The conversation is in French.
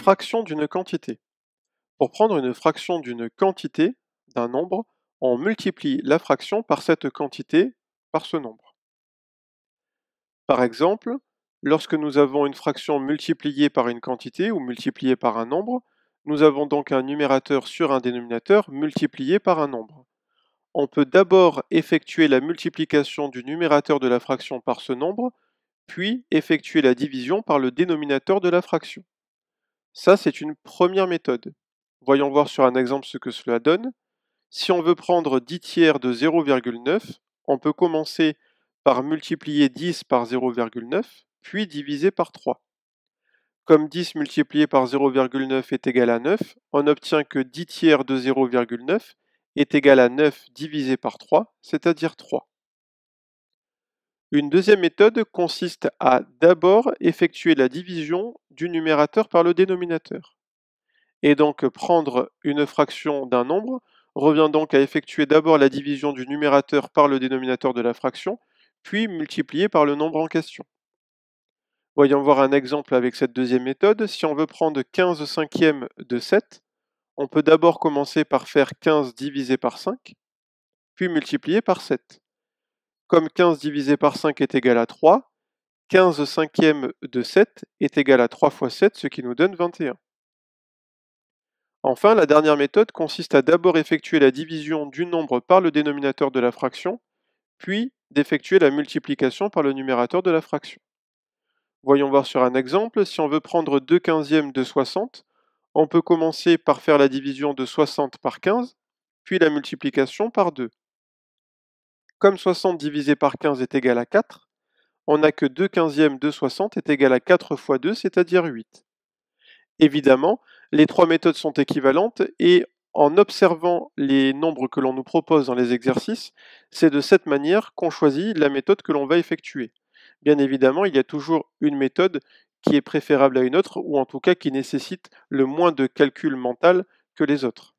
fraction d'une quantité. Pour prendre une fraction d'une quantité, d'un nombre, on multiplie la fraction par cette quantité, par ce nombre. Par exemple, lorsque nous avons une fraction multipliée par une quantité ou multipliée par un nombre, nous avons donc un numérateur sur un dénominateur multiplié par un nombre. On peut d'abord effectuer la multiplication du numérateur de la fraction par ce nombre, puis effectuer la division par le dénominateur de la fraction. Ça, c'est une première méthode. Voyons voir sur un exemple ce que cela donne. Si on veut prendre 10 tiers de 0,9, on peut commencer par multiplier 10 par 0,9, puis diviser par 3. Comme 10 multiplié par 0,9 est égal à 9, on obtient que 10 tiers de 0,9 est égal à 9 divisé par 3, c'est-à-dire 3. Une deuxième méthode consiste à d'abord effectuer la division du numérateur par le dénominateur. Et donc prendre une fraction d'un nombre revient donc à effectuer d'abord la division du numérateur par le dénominateur de la fraction, puis multiplier par le nombre en question. Voyons voir un exemple avec cette deuxième méthode. Si on veut prendre 15 cinquièmes de 7, on peut d'abord commencer par faire 15 divisé par 5, puis multiplier par 7. Comme 15 divisé par 5 est égal à 3, 15 cinquièmes de 7 est égal à 3 fois 7, ce qui nous donne 21. Enfin, la dernière méthode consiste à d'abord effectuer la division du nombre par le dénominateur de la fraction, puis d'effectuer la multiplication par le numérateur de la fraction. Voyons voir sur un exemple, si on veut prendre 2 quinzièmes de 60, on peut commencer par faire la division de 60 par 15, puis la multiplication par 2. Comme 60 divisé par 15 est égal à 4, on n'a que 2 quinzièmes de 60 est égal à 4 fois 2, c'est-à-dire 8. Évidemment, les trois méthodes sont équivalentes et en observant les nombres que l'on nous propose dans les exercices, c'est de cette manière qu'on choisit la méthode que l'on va effectuer. Bien évidemment, il y a toujours une méthode qui est préférable à une autre, ou en tout cas qui nécessite le moins de calcul mental que les autres.